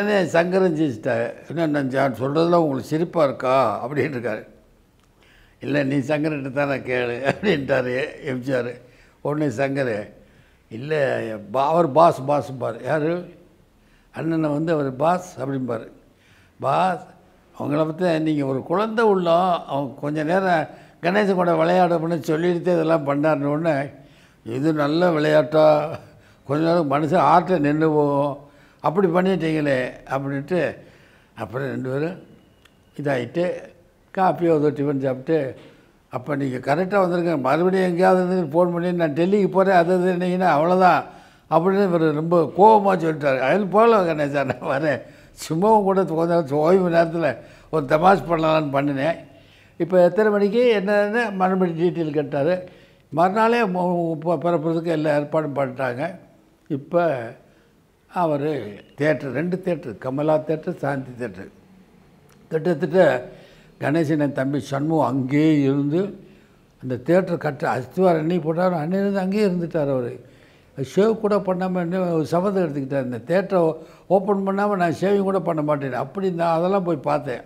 உடனே சங்கரஞ்சிச்சிட்ட என்ன நான் சொல்கிறதுல உங்களுக்கு சிரிப்பாக இருக்கா அப்படின்ட்டு இருக்காரு இல்லை நீ சங்கர்கிட்ட தானே கேளு அப்படின்ட்டார் எம்ஜிஆர் உடனே சங்கர் இல்லை பா அவர் பாஸ் பாஸ்பார் யார் அண்ணனை வந்து அவர் பாஸ் அப்படிம்பார் பாஸ் அவங்கள பற்றி நீங்கள் ஒரு குழந்தை உள்ளோம் அவங்க கொஞ்சம் நேரம் கணேசன் கூட விளையாடணும்னு சொல்லிட்டு இதெல்லாம் பண்ணாருன்னு இது நல்ல விளையாட்டாக கொஞ்ச நேரம் மனுஷன் ஆற்ற நின்று போவோம் அப்படி பண்ணிட்டீங்களே அப்படின்ட்டு அப்புறம் ரெண்டு பேரும் இதாகிட்டு காப்பியோ ஏதோ டிஃபன் சாப்பிட்டு அப்போ நீங்கள் கரெக்டாக வந்திருக்க மறுபடியும் எங்கேயாவது வந்து ஃபோன் பண்ணி நான் டெல்லிக்கு போகிறேன் அது இருந்தீங்கன்னா அவ்வளோதான் அப்படின்னு இவர் ரொம்ப கோபமாக சொல்லிட்டார் அதில் போகல சார் நான் வரேன் சும்மாவும் கூட கொஞ்சம் ஓய்வு நேரத்தில் ஒரு தமாஷ் பண்ணலான்னு பண்ணினேன் இப்போ எத்தனை மணிக்கு என்னென்ன மறுபடியும் டீட்டெயில் கேட்டார் மறுநாளே பிறப்புறதுக்கு எல்லா ஏற்பாடும் பண்ணிட்டாங்க இப்போ அவர் தேட்டர் ரெண்டு theatre Kamala theatre Shanti theatre கிட்டத்தட்ட கணேசன் தம்பி சண்முகம் அங்கேயே இருந்து அந்த தேட்டர் கட்ட அஸ்துவார் அன்னைக்கு போட்டார் அன்னை இருந்து அங்கேயே இருந்துட்டார் அவர் ஷேவ் கூட பண்ணாமல் சபதம் எடுத்துக்கிட்டார் இந்த தேட்டரை ஓப்பன் பண்ணாமல் நான் ஷேவிங் கூட பண்ண மாட்டேன் அப்படி நான் அதெல்லாம் போய் பார்த்தேன்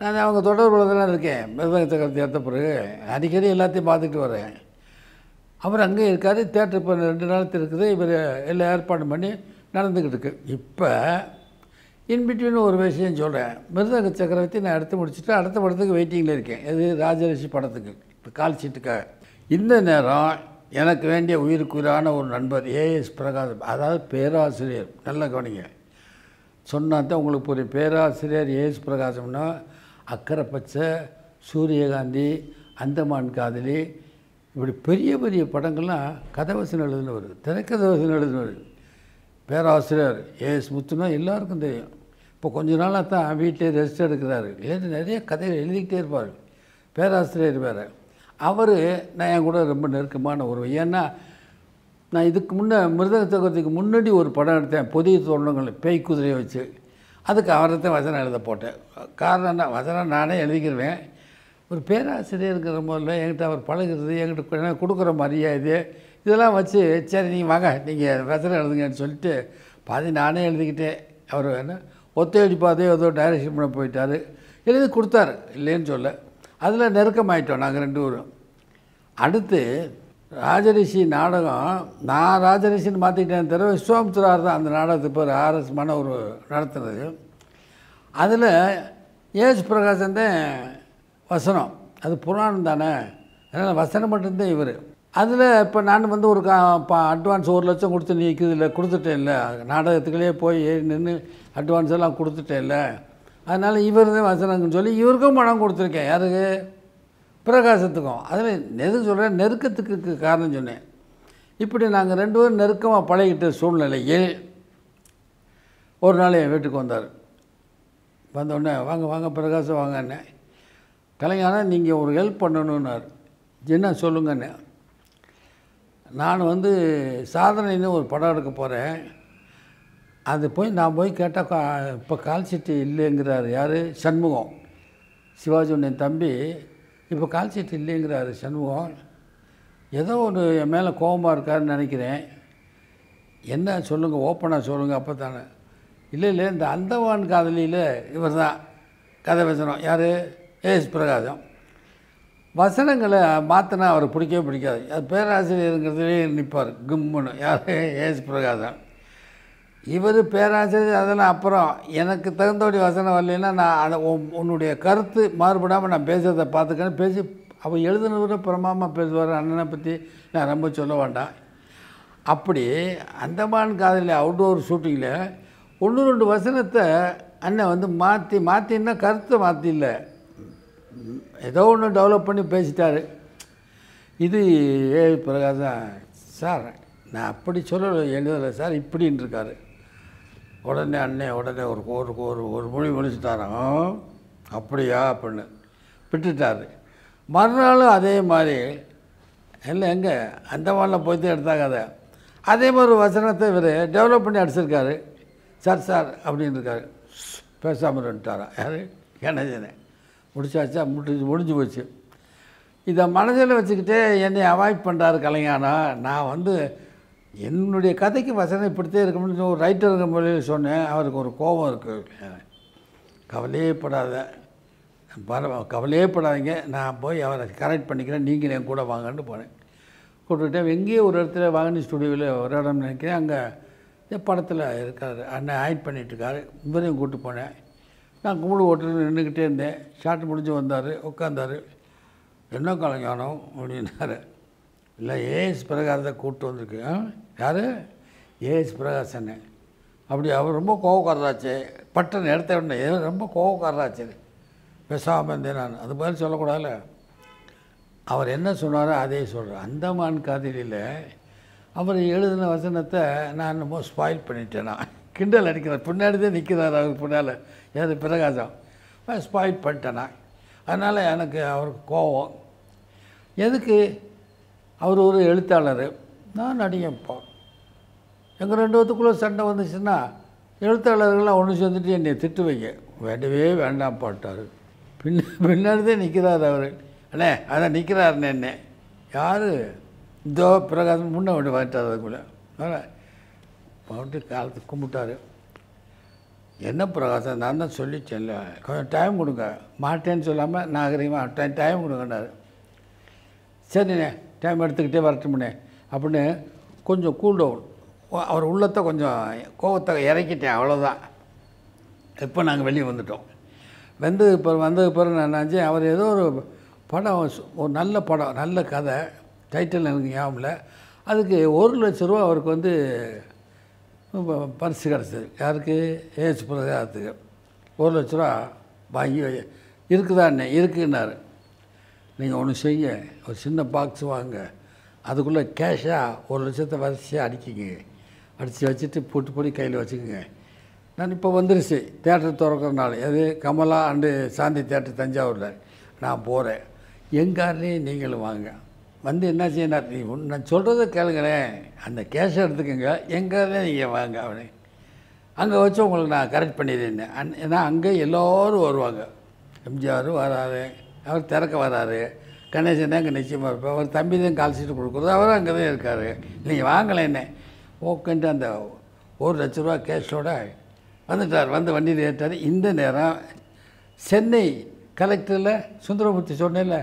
நான் அவங்க தொடர்புல இருக்கேன் மிருதகத்தை கருத்து ஏற்ற பிறகு அடிக்கடி எல்லாத்தையும் பார்த்துக்கிட்டு வரேன் அவர் அங்கே இருக்கார் தேட்டர் இப்போ ரெண்டு நாளுக்கு இருக்குது இவர் எல்லாம் ஏற்பாடு பண்ணி நடந்துக்கிட்டு இருக்கு இப்போ இன்பிட்வீன் ஒரு விஷயம் சொல்கிறேன் மிருதக சக்கரவர்த்தி நான் எடுத்து முடிச்சுட்டு அடுத்த படத்துக்கு வெயிட்டிங்கில் இருக்கேன் எது ராஜரிஷி படத்துக்கு கால் சீட்டுக்காக இந்த நேரம் எனக்கு வேண்டிய உயிருக்குயிரான ஒரு நண்பர் ஏஎஸ் பிரகாஷ் அதாவது பேராசிரியர் நல்ல கவனிங்க சொன்னால் தான் உங்களுக்கு புரியும் பேராசிரியர் ஏஎஸ் பிரகாசம்னா அக்கரை பச்சை சூரியகாந்தி அந்தமான் காதலி இப்படி பெரிய பெரிய படங்கள்லாம் கதவசனம் எழுதுனவர் திரைக்கதவசன் எழுதினவர் பேராசிரியர் ஏஎஸ் முத்துனா எல்லாருக்கும் தெரியும் இப்போ கொஞ்ச நாளாக தான் வீட்டிலே ரெஸ்ட் எடுக்கிறாரு ஏன் நிறைய கதைகள் எழுதிக்கிட்டே இருப்பார் பேராசிரியர் வேறு அவர் நான் என் கூட ரொம்ப நெருக்கமான உறவு ஏன்னா நான் இதுக்கு முன்னே மிருதக சக்கரத்துக்கு முன்னாடி ஒரு படம் எடுத்தேன் புதிய தோரணங்கள் பேய் குதிரையை வச்சு அதுக்கு அவரை தான் வசனம் எழுத போட்டேன் காரணம் என்ன வசனம் நானே எழுதிக்கிடுவேன் ஒரு பேராசிரியருங்கிற முதல்ல என்கிட்ட அவர் பழகிறது என்கிட்ட கொடுக்குற மரியாதை இதெல்லாம் வச்சு சரி நீங்கள் வாங்க நீங்கள் ரசனை எழுதுங்கன்னு சொல்லிட்டு பாதி நானே எழுதிக்கிட்டேன் அவர் என்ன ஒத்தையடி பாதையோ ஏதோ டைரக்ஷன் பண்ண போயிட்டார் எழுதி கொடுத்தாரு இல்லைன்னு சொல்ல அதில் நெருக்கமாயிட்டோம் நாங்கள் ரெண்டு பேரும் அடுத்து ராஜரிஷி நாடகம் நான் ராஜரிஷின்னு மாற்றிக்கிட்டேன் தவிர விஸ்வாமித்ரார் தான் அந்த நாடகத்தை பேர் ஆர்எஸ் மன ஒரு நடத்துனது அதில் ஏஜ் பிரகாசன் தான் வசனம் அது புராணம் தானே அதனால் வசனம் மட்டும்தான் இவர் அதில் இப்போ நான் வந்து ஒரு கா பா அட்வான்ஸ் ஒரு லட்சம் கொடுத்து நிற்கிறதில்ல கொடுத்துட்டேன்ல நாடகத்துக்குள்ளே போய் நின்று அட்வான்ஸ் எல்லாம் கொடுத்துட்டேன்ல அதனால் இவர் தான் வசனங்கன்னு சொல்லி இவருக்கும் பணம் கொடுத்துருக்கேன் யாருக்கு பிரகாசத்துக்கும் அதில் எது சொல்கிறேன் நெருக்கத்துக்கு காரணம் சொன்னேன் இப்படி நாங்கள் ரெண்டு பேரும் நெருக்கமாக பழகிட்ட சூழ்நிலையில் ஒரு நாள் என் வீட்டுக்கு வந்தார் வந்தோடனே வாங்க வாங்க பிரகாசம் வாங்கண்ணே கலைஞான நீங்கள் ஒரு ஹெல்ப் பண்ணணுன்னார் என்ன சொல்லுங்கன்னு நான் வந்து சாதனைன்னு ஒரு படம் எடுக்க போகிறேன் அது போய் நான் போய் கேட்டால் இப்போ கால் சீட்டு இல்லைங்கிறார் யார் சண்முகம் சிவாஜி சிவாஜியுடைய தம்பி இப்போ கால் சீட்டு இல்லைங்கிறாரு சண்முகம் ஏதோ ஒரு என் மேலே கோபமாக இருக்காருன்னு நினைக்கிறேன் என்ன சொல்லுங்கள் ஓப்பனாக சொல்லுங்கள் அப்போ தானே இல்லை இல்லை இந்த அந்தவான் காதலியில் இவர் தான் கதை பேசுகிறோம் யார் ஏஎஸ் பிரகாசம் வசனங்களை மாற்றினா அவர் பிடிக்கவே பிடிக்காது அது பேராசிரியருங்கிறதுலேயே நிற்பார் கும்முன்னு யார் ஏஎஸ் பிரகாசம் இவர் பேராசிரியர் அதெல்லாம் அப்புறம் எனக்கு தகுந்தபடி வசனம் வரலைன்னா நான் அதை உன்னுடைய கருத்து மாறுபடாமல் நான் பேசுகிறத பார்த்துக்கன்னு பேசி அவள் எழுதுனவரை பிரமாமல் பேசுவார் அண்ணனை பற்றி நான் ரொம்ப சொல்ல வேண்டாம் அப்படி அந்தமான் காதலில் அவுட்டோர் ஷூட்டிங்கில் ஒன்று ரெண்டு வசனத்தை அண்ணன் வந்து மாற்றி மாற்றின்னா கருத்தை மாற்றில்லை ஏதோ ஒன்று டெவலப் பண்ணி பேசிட்டார் இது ஏ பிரகாசம் சார் நான் அப்படி சொல்ல எழுதலை சார் இப்படின்னு இருக்கார் உடனே அண்ணே உடனே ஒரு ஒரு ஒரு ஒரு மொழி முடிச்சுட்டாரோ அப்படியா அப்படின்னு விட்டுட்டார் மறுநாளும் அதே மாதிரி இல்லை எங்கே அந்தமானில் போய் தான் எடுத்தாங்க அதை அதே மாதிரி வசனத்தை இவர் டெவலப் பண்ணி அடிச்சிருக்காரு சார் சார் அப்படின்னு இருக்காரு பேசாமல் வந்துட்டாராம் யார் கணேசனை முடிச்சாச்சா முடிஞ்சு முடிஞ்சு போச்சு இதை மனதில் வச்சுக்கிட்டே என்னை அவாய்ட் பண்ணுறாரு கலைஞானா நான் வந்து என்னுடைய கதைக்கு இப்படித்தே இருக்கணும்னு ஒரு ரைட்டருங்க முறையில் சொன்னேன் அவருக்கு ஒரு கோபம் இருக்குது கவலையே படாத பரவ கவலையே படாதீங்க நான் போய் அவரை கரெக்ட் பண்ணிக்கிறேன் நீங்கள் என் கூட வாங்கன்னு போனேன் கூப்பிட்டுட்டேன் எங்கேயோ ஒரு இடத்துல வாங்கினி ஸ்டுடியோவில் ஒரு இடம்னு நினைக்கிறேன் அங்கே படத்தில் இருக்கார் அண்ணன் ஆக்ட் பண்ணிகிட்ருக்காரு இவரையும் கூப்பிட்டு போனேன் நான் கும்பிடு ஓட்டுன்னு நின்றுக்கிட்டே இருந்தேன் ஷார்ட் முடிஞ்சு வந்தார் உட்காந்தார் என்ன கலைஞானோ அப்படின்னாரு இல்லை ஏஎஸ் பிரகாரத்தை கூப்பிட்டு வந்திருக்கு யார் ஏஎஸ் பிரகாசன் அப்படி அவர் ரொம்ப கோவக்காரராச்சு பட்டன் எடுத்த உடனே ரொம்ப கோவக்காரராச்சு பேசாமல் இருந்தேன் நான் அது மாதிரி சொல்லக்கூடாதுல அவர் என்ன சொன்னாரோ அதே சொல்கிறார் அந்தமான் காதலியில் அவர் எழுதின வசனத்தை நான் ரொம்ப ஸ்பாயில் பண்ணிட்டேன் நான் கிண்டல் அடிக்கிறார் பின்னாடிதே நிற்கிறார் அவர் பின்னால் ஏது பிரகாசம் ஸ்பாயில் பண்ணிட்டேன் நான் அதனால் எனக்கு அவருக்கு கோபம் எதுக்கு அவர் ஒரு எழுத்தாளர் நான் நடிகப்பா எங்கள் ரெண்டு பேத்துக்குள்ளே சண்டை வந்துச்சுன்னா எழுத்தாளர்கள்லாம் ஒன்று சேர்ந்துட்டு என்னை திட்டு வைங்க வேண்டவே வேண்டாம் பாட்டார் பின்ன பின்னாடிதே நிற்கிறார் அவர் அண்ணே அதான் நிற்கிறாருண்ணே என்ன யார் இந்த பிரகாசம் முன்னே வந்து வாங்கிட்டார் அதுக்குள்ளே வந்துட்டு காலத்து கும்பிட்டாரு என்ன பிரகாசம் நான் தான் சொல்லிச்சேன்ல கொஞ்சம் டைம் கொடுங்க மாட்டேன்னு சொல்லாமல் நாகரிகமாக டைம் டைம் கொடுங்கன்னாரு சரிண்ணே டைம் எடுத்துக்கிட்டே வரட்டும்ண்ணே அப்படின்னு கொஞ்சம் கூல் டவுன் அவர் உள்ளத்தை கொஞ்சம் கோவத்தை இறக்கிட்டேன் அவ்வளோதான் இப்போ நாங்கள் வெளியே வந்துட்டோம் வந்து இப்போ வந்ததுக்கு பிறகு நான் நினச்சேன் அவர் ஏதோ ஒரு படம் ஒரு நல்ல படம் நல்ல கதை டைட்டில் எனக்கு ஞாபகம் இல்லை அதுக்கு ஒரு லட்ச ரூபா அவருக்கு வந்து பரிசு கிடச்சது யாருக்கு ஏஜ் பிரகாரத்துக்கு ஒரு லட்ச ரூபா வாங்கி என்ன இருக்குன்னாரு நீங்கள் ஒன்று செய்ய ஒரு சின்ன பாக்ஸ் வாங்க அதுக்குள்ளே கேஷாக ஒரு லட்சத்தை வரிசையாக அடிக்கிங்க அடித்து வச்சுட்டு போட்டு போட்டு கையில் வச்சுக்கோங்க நான் இப்போ வந்துருச்சு தேட்டர் திறக்கிறனால எது அது கமலா அண்டு சாந்தி தேட்டர் தஞ்சாவூரில் நான் போகிறேன் எங்காருலேயும் நீங்களும் வாங்க வந்து என்ன செய்யணும் நீ நான் சொல்கிறத கேளுங்களேன் அந்த கேஷை எடுத்துக்கோங்க தான் நீங்கள் வாங்க அவனே அங்கே வச்சு உங்களுக்கு நான் கரெக்ட் பண்ணிடுறேன் அந் ஏன்னா அங்கே எல்லோரும் வருவாங்க எம்ஜிஆர் வராரு அவர் திறக்க வராரு கணேசன் அங்கே நிச்சயமாக இருப்பார் அவர் தம்பி தான் கால் சீட்டு கொடுக்குறது அவரும் அங்கே தான் இருக்கார் நீங்கள் என்ன ஓகேன்ட்டு அந்த ஒரு லட்ச ரூபா கேஷோட வந்துட்டார் வந்து வண்டியில் ஏற்றார் இந்த நேரம் சென்னை கலெக்டரில் சுந்தரமூர்த்தி சொன்னேன்ல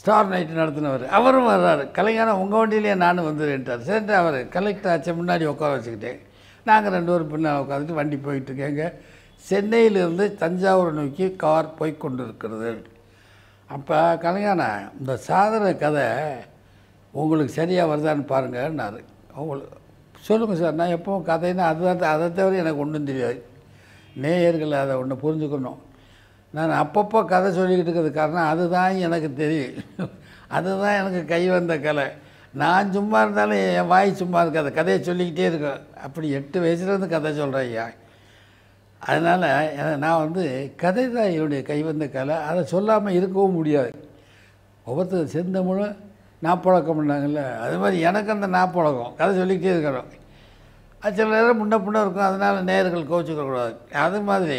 ஸ்டார் நைட்டு நடத்தினவர் அவரும் வர்றாரு கலைஞரம் உங்கள் வண்டியிலேயே நானும் வந்துடுறேன்ட்டார் சரிட்டு அவர் கலெக்டர் ஆச்சு முன்னாடி உட்கார வச்சுக்கிட்டேன் நாங்கள் ரெண்டு பேரும் பின்னால் உட்காந்துட்டு வண்டி போயிட்டுருக்கேங்க சென்னையிலிருந்து தஞ்சாவூர் நோக்கி கார் போய் கொண்டு இருக்கிறது அப்போ கலைஞான இந்த சாதனை கதை உங்களுக்கு சரியாக வருதான்னு பாருங்கன்னாரு உங்களுக்கு சொல்லுங்கள் சார் நான் எப்போவும் கதைன்னா அதுதான் அதை தவிர எனக்கு ஒன்றும் தெரியாது நேயர்கள் அதை ஒன்று புரிஞ்சுக்கணும் நான் அப்பப்போ கதை சொல்லிக்கிட்டு இருக்கிறது காரணம் அதுதான் எனக்கு தெரியும் அதுதான் எனக்கு கை வந்த கலை நான் சும்மா இருந்தாலும் என் வாய் சும்மா இருக்காது கதையை சொல்லிக்கிட்டே இருக்கேன் அப்படி எட்டு வயசுலேருந்து கதை சொல்கிறேன் ஐயா அதனால் நான் வந்து கதை தான் என்னுடைய கைவந்த கலை அதை சொல்லாமல் இருக்கவும் முடியாது ஒவ்வொருத்தர் செந்தமிழும் நாப்பழக்கம் பண்ணாங்கல்ல அது மாதிரி எனக்கு அந்த நாப்பழக்கம் கதை சொல்லிக்கிட்டே இருக்கிறோம் அது சில நேரம் முன்ன பின்ன இருக்கும் அதனால் நேர்கள் கோச்சிக்கக்கூடாது அது மாதிரி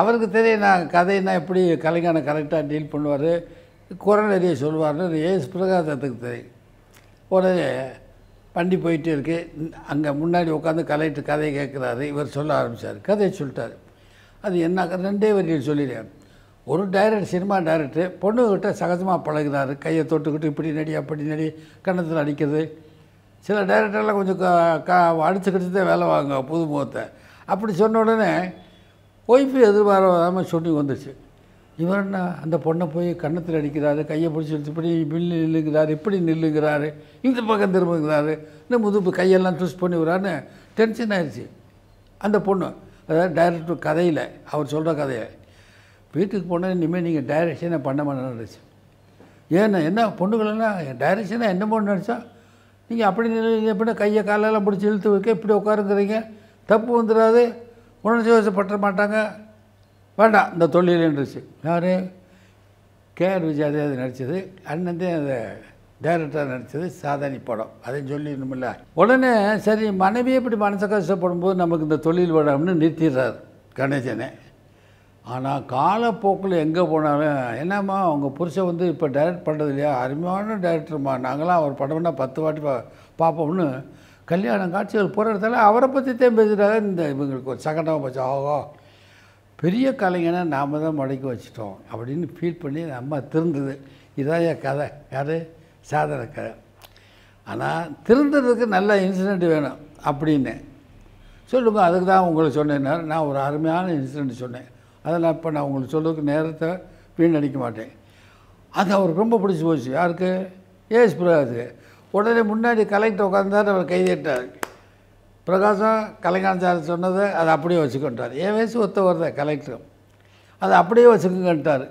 அவருக்கு தெரியும் நான் கதைனா எப்படி கலைஞனை கரெக்டாக டீல் பண்ணுவார் குரல் நிறைய சொல்லுவார்னு ஏசு பிரகாசத்துக்கு தெரியும் உடனே வண்டி போயிட்டு இருக்கு அங்கே முன்னாடி உட்காந்து கலைட்டு கதையை கேட்குறாரு இவர் சொல்ல ஆரம்பித்தார் கதையை சொல்லிட்டார் அது என்ன ரெண்டே வரிகள் சொல்லிடுறேன் ஒரு டைரக்டர் சினிமா டைரக்டர் பொண்ணுக்கிட்ட சகஜமாக பழகிறாரு கையை தொட்டுக்கிட்டு இப்படி நடி அப்படி நடி கண்ணத்தில் அடிக்கிறது சில டைரக்டர்லாம் கொஞ்சம் க க அடிச்சுக்கிட்டு தான் வேலை வாங்க புது முகத்தை அப்படி சொன்ன உடனே ஒய்ஃபு எதிர்பாராமல் சொல்லி வந்துச்சு இவர் என்ன அந்த பொண்ணை போய் கன்னத்தில் அடிக்கிறாரு கையை பிடிச்சி இப்படி பில்லு நில்லுங்கிறாரு இப்படி நில்லுங்கிறாரு இந்த பக்கம் திரும்புங்கிறாரு இந்த முதுப்பு கையெல்லாம் ட்விஸ்ட் பண்ணி விடுறான்னு டென்ஷன் ஆயிடுச்சு அந்த பொண்ணு அதாவது டைரக்டர் கதையில் அவர் சொல்கிற கதையை வீட்டுக்கு போனால் இனிமேல் நீங்கள் டைரக்ஷனை பண்ண மாட்டேன்னு ஏன்னா என்ன பொண்ணுகளெல்லாம் டைரக்ஷனாக என்ன பண்ணு நினச்சா நீங்கள் அப்படி நிலை எப்படின்னா கையை காலெல்லாம் பிடிச்சி இழுத்து வைக்க இப்படி உட்காருங்கிறீங்க தப்பு வந்துடாது உடனே சந்தோஷப்பட்ட மாட்டாங்க வேண்டாம் இந்த தொழில் என்றுச்சு யார் கேஆர் விஜய் அதே அது நடித்தது அண்ணந்தே அதை டைரக்டராக நடித்தது சாதனை படம் அதையும் சொல்லிடணுமில்ல உடனே சரி மனைவி இப்படி மனசு கஷ்டப்படும் போது நமக்கு இந்த தொழில் வேணும்னு நிறுத்திடுறாரு கணேசனே ஆனால் காலப்போக்கில் எங்கே போனாலும் என்னம்மா அவங்க புருஷன் வந்து இப்போ டைரக்ட் பண்ணுறது இல்லையா அருமையான டைரக்டர்மா நாங்களாம் அவர் படம்னா பத்து வாட்டி பா பார்ப்போம்னு கல்யாணம் காட்சிகள் போகிற இடத்துல அவரை பற்றி தான் பேசுகிறாங்க இந்த இவங்களுக்கு ஒரு சகடமாக வச்சு ஆகோ பெரிய கலைஞனை நாம் தான் முடக்கி வச்சிட்டோம் அப்படின்னு ஃபீல் பண்ணி அம்மா திருந்தது இதான் என் கதை யார் சாதனை கதை ஆனால் திருந்ததுக்கு நல்ல இன்சிடெண்ட் வேணும் அப்படின்னு சொல்லுங்க அதுக்கு தான் உங்களுக்கு சொன்னேன் நான் ஒரு அருமையான இன்சிடெண்ட் சொன்னேன் அதெல்லாம் இப்போ நான் உங்களுக்கு சொல்கிறதுக்கு நேரத்தை வீணடிக்க மாட்டேன் அது அவருக்கு ரொம்ப பிடிச்சி போச்சு யாருக்கு ஏஸ் பிரகாஷுக்கு உடனே முன்னாடி கலெக்டர் உட்காந்தார் அவர் கைதிட்டார் பிரகாசம் கலைஞர் சார் சொன்னதை அதை அப்படியே வச்சுக்கொண்டார் என் வயசு ஒத்தவர் தான் கலெக்டரும் அதை அப்படியே வச்சுக்கோங்கன்ட்டார்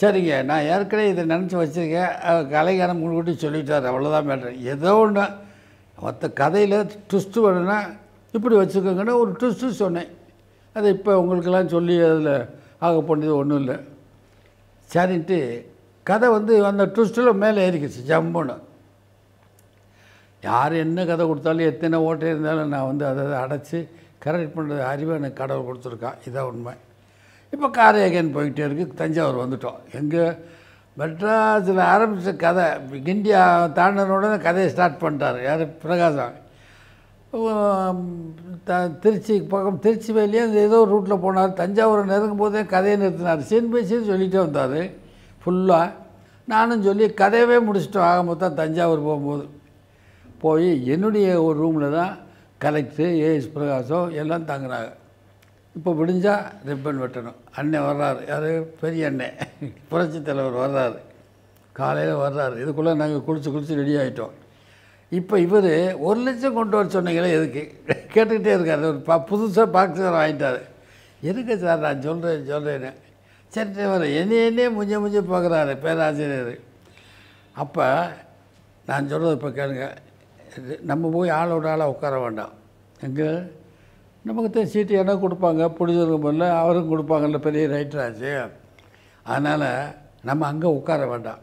சரிங்க நான் ஏற்கனவே இதை நினச்சி வச்சுருக்கேன் கலைஞரம் முன்கூட்டி சொல்லிட்டார் அவ்வளோதான் மேட்ரு ஏதோ ஒன்று மற்ற கதையில் ட்விஸ்ட்டு வேணும்னா இப்படி வச்சுக்கோங்கன்னு ஒரு ட்விஸ்ட்டு சொன்னேன் அதை இப்போ உங்களுக்கெல்லாம் சொல்லி அதில் ஆக போனது ஒன்றும் இல்லை சரின்ட்டு கதை வந்து அந்த ட்விஸ்ட்டில் மேலே ஏறிக்கிச்சு ஜம்முன்னு யார் என்ன கதை கொடுத்தாலும் எத்தனை ஓட்டை இருந்தாலும் நான் வந்து அதை அடைச்சி கரெக்ட் பண்ணுறது அறிவை எனக்கு கடவுள் கொடுத்துருக்கான் இதான் உண்மை இப்போ காரை போயிட்டே இருக்குது தஞ்சாவூர் வந்துட்டோம் எங்கே மெட்ராஸில் ஆரம்பித்த கதை இந்தியா தாண்டினோடனே கதையை ஸ்டார்ட் பண்ணிட்டார் யார் பிரகாசம் த திருச்சி பக்கம் திருச்சி வேலையே ஏதோ ரூட்டில் போனார் தஞ்சாவூரை நெருங்கும் போதே கதையை நிறுத்தினார் சீன் பை சீன் சொல்லிகிட்டே வந்தார் ஃபுல்லாக நானும் சொல்லி கதையவே முடிச்சுட்டோம் ஆகும்போது தான் தஞ்சாவூர் போகும்போது போய் என்னுடைய ஒரு ரூமில் தான் கலெக்டரு ஏஎஸ் பிரகாஷோ எல்லாம் தங்குறாங்க இப்போ விடிஞ்சால் ரிப்பன் வெட்டணும் அண்ணன் வர்றாரு யார் பெரிய அண்ணன் புரட்சி தலைவர் வர்றாரு காலையில் வர்றாரு இதுக்குள்ளே நாங்கள் குளிச்சு குளிச்சு ரெடி ஆகிட்டோம் இப்போ இவர் ஒரு லட்சம் கொண்டு வர சொன்னீங்களே எதுக்கு கேட்டுக்கிட்டே இருக்காரு ஒரு ப புதுசாக பாக்ஸ் வேறு வாங்கிட்டார் எதுக்கு சார் நான் சொல்கிறேன் சொல்கிறேன்னு சரி டிரைவர் என்னையே என்னையே முஞ்ச முஞ்ச பார்க்குறாரு பேராசிரியர் அப்போ நான் சொல்கிறது இப்போ கேளுங்க நம்ம போய் ஆளோட ஆளாக உட்கார வேண்டாம் எங்கே நமக்கு தான் சீட்டு இடம் கொடுப்பாங்க பிடிச்சிருக்க பண்ணல அவரும் கொடுப்பாங்கல்ல பெரிய ரைட்டராச்சு அதனால் நம்ம அங்கே உட்கார வேண்டாம்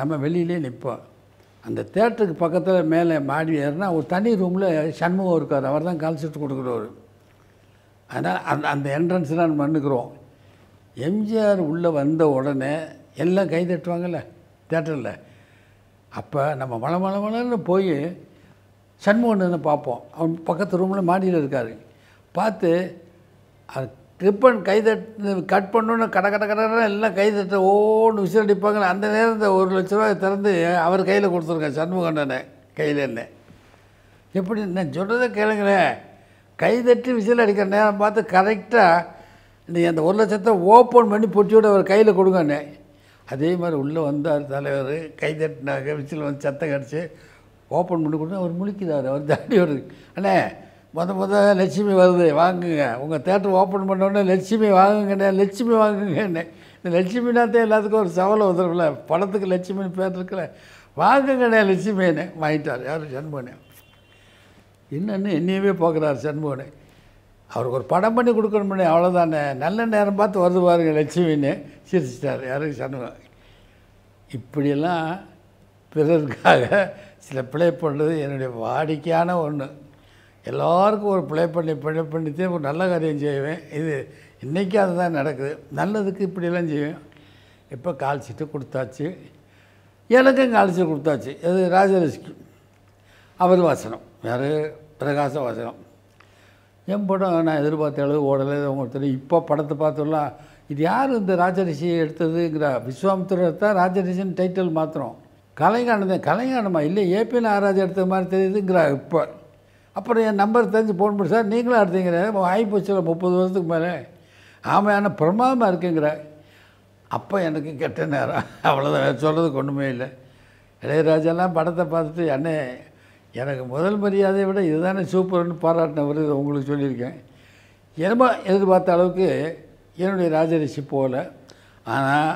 நம்ம வெளியிலே நிற்போம் அந்த தேட்டருக்கு பக்கத்தில் மேலே மாடி ஏறுனா ஒரு தனி ரூமில் சண்முகம் இருக்கார் அவர் தான் கால்செட் கொடுக்குறவர் அதனால் அந்த அந்த என்ட்ரன்ஸ் தான் நம்ம பண்ணுக்கிறோம் எம்ஜிஆர் உள்ளே வந்த உடனே எல்லாம் கை தட்டுவாங்கல்ல தேட்டரில் அப்போ நம்ம மழை மழை மழைன்னு போய் சண்முகண்ணனை பார்ப்போம் அவன் பக்கத்து ரூமில் மாடியில் இருக்கார் பார்த்து அது கிரிப்பன் கை கட் பண்ணணுன்னு கடை கடை கடை எல்லாம் கை தட்ட ஓன்னு விசில் அடிப்பாங்க அந்த நேரம் இந்த ஒரு லட்ச ரூபாய் திறந்து அவர் கையில் கொடுத்துருங்க சண்முகண்ணனை கையில் என்ன எப்படி நான் சொல்கிறத கேளுங்களேன் கை தட்டி விசில் அடிக்கிற நேரம் பார்த்து கரெக்டாக நீ அந்த ஒரு லட்சத்தை ஓப்பன் பண்ணி பொட்டியோட அவர் கையில் கொடுங்கண்ணே அதே மாதிரி உள்ளே வந்தார் தலைவர் கை விசில் வந்து சத்தம் கடிச்சு ஓப்பன் பண்ணி கொடுத்தா அவர் முழிக்கிறார் அவர் தாண்டி வருது அண்ணே மொத மொத லட்சுமி வருது வாங்குங்க உங்கள் தேட்டர் ஓப்பன் பண்ணோடனே லட்சுமி வாங்குங்கண்ணே லட்சுமி வாங்குங்கண்ணே இந்த லட்சுமினாத்தே எல்லாத்துக்கும் ஒரு சவலை வந்துருக்குல்ல படத்துக்கு லட்சுமின்னு பேர் இருக்குல்ல வாங்குங்கண்ணே லட்சுமின்னு வாங்கிட்டார் யார் சண்முகனே இன்னொன்று என்னையுமே பார்க்குறார் சண்முகனே அவருக்கு ஒரு படம் பண்ணி கொடுக்கணும்னே அவ்வளோதானே நல்ல நேரம் பார்த்து வருது பாருங்க லட்சுமின்னு சிரிச்சிட்டார் யாருக்கு சண்முகம் இப்படியெல்லாம் பிறருக்காக சில பிளே பண்ணுறது என்னுடைய வாடிக்கையான ஒன்று எல்லாருக்கும் ஒரு பிளே பண்ணி பிளே பண்ணித்தே ஒரு நல்ல காரியம் செய்வேன் இது இன்றைக்கி அதுதான் நடக்குது நல்லதுக்கு இப்படியெல்லாம் செய்வேன் இப்போ கால் சீட்டு கொடுத்தாச்சு எனக்கும் கால் சீட்டு கொடுத்தாச்சு அது ராஜரிஷ்க்கு அவர் வாசனம் வேறு பிரகாச வாசனம் என் படம் நான் எதிர்பார்த்த அளவு ஓடலை ஒருத்தர் இப்போ படத்தை பார்த்தோம்னா இது யார் இந்த ராஜரிஷியை எடுத்ததுங்கிற விஸ்வாமித்திரத்தை ராஜரிஷின் டைட்டில் மாத்திரம் கலைஞானம் தான் கலைஞானமா இல்லை ஏபி நாகராஜ் எடுத்த மாதிரி தெரியுதுங்கிறா இப்போ அப்புறம் என் நம்பர் தெரிஞ்சு ஃபோன் பண்ணி சார் நீங்களும் எடுத்தீங்கிற ஆகி போச்சுல முப்பது வருஷத்துக்கு மேலே ஆமாம் பிரமாதமாக இருக்குங்கிற அப்போ எனக்கு கெட்ட நேரம் அவ்வளோதான் சொல்கிறதுக்கு ஒன்றுமே இல்லை இளையராஜெல்லாம் படத்தை பார்த்துட்டு அண்ணே எனக்கு முதல் மரியாதையை விட இதுதானே சூப்பர்னு பாராட்டினவர் இதை உங்களுக்கு சொல்லியிருக்கேன் என்னமோ எதிர்பார்த்த அளவுக்கு என்னுடைய ராஜரிஷி போகலை ஆனால்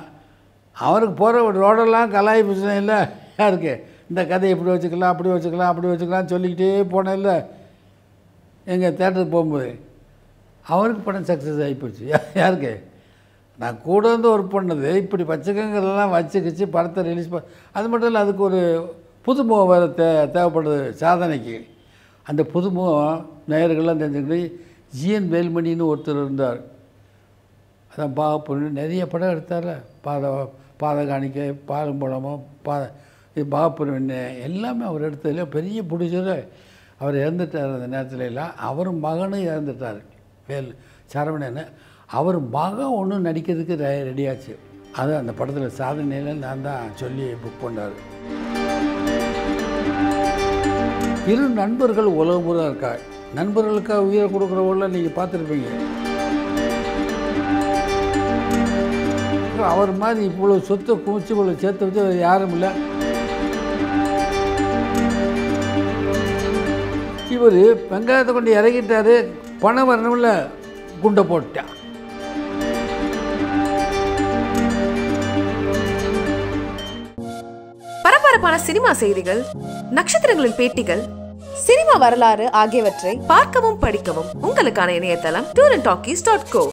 அவருக்கு போகிற ஒரு ரோடெல்லாம் கலாய் பிரச்சனை இல்லை யாருக்கு இந்த கதை இப்படி வச்சுக்கலாம் அப்படி வச்சுக்கலாம் அப்படி வச்சுக்கலாம் சொல்லிக்கிட்டே போனேன் இல்லை எங்கள் தேட்டருக்கு போகும்போது அவருக்கு படம் சக்ஸஸ் ஆகிப்போச்சு யாருக்கு நான் கூட வந்து ஒர்க் பண்ணது இப்படி வச்சுக்கங்கிறதெல்லாம் வச்சுக்கிச்சு படத்தை ரிலீஸ் ப அது மட்டும் இல்லை அதுக்கு ஒரு புதுமுகம் வேறு தே தேவைப்படுது சாதனைக்கு அந்த புதுமுகம் நேயர்கள்லாம் தெரிஞ்சுக்கிட்டு ஜிஎன் வேல்மணின்னு ஒருத்தர் இருந்தார் அதான் பாகப்பொருள் நிறைய படம் எடுத்தார் பாத பாதை காணிக்க பாலும் பழமும் பாதை இது பாப்புரிமை எல்லாமே அவர் எடுத்ததுலேயே பெரிய பிடிச்சது அவர் இறந்துட்டார் அந்த நேரத்துல எல்லாம் அவர் மகனும் இறந்துட்டார் வேல் சரவணன் அவர் மகன் ஒன்று நடிக்கிறதுக்கு ரெடியாச்சு அது அந்த படத்தில் சாதனையில் நான் தான் சொல்லி புக் பண்ணார் இரு நண்பர்கள் உலகம் இருக்கா நண்பர்களுக்காக உயிரை கொடுக்குறவங்கள நீங்கள் பார்த்துருப்பீங்க அவர் மாதிரி இவ்வளோ சொத்து குமிச்சு இவ்வளோ சேர்த்து வச்சு யாரும் இல்லை இவர் வெங்காயத்தை கொண்டு இறங்கிட்டாரு பணம் வரணும்ல குண்டை போட்டார் பரபரப்பான சினிமா செய்திகள் நட்சத்திரங்களின் பேட்டிகள் சினிமா வரலாறு ஆகியவற்றை பார்க்கவும் படிக்கவும் உங்களுக்கான இணையதளம் tour and talkies dot go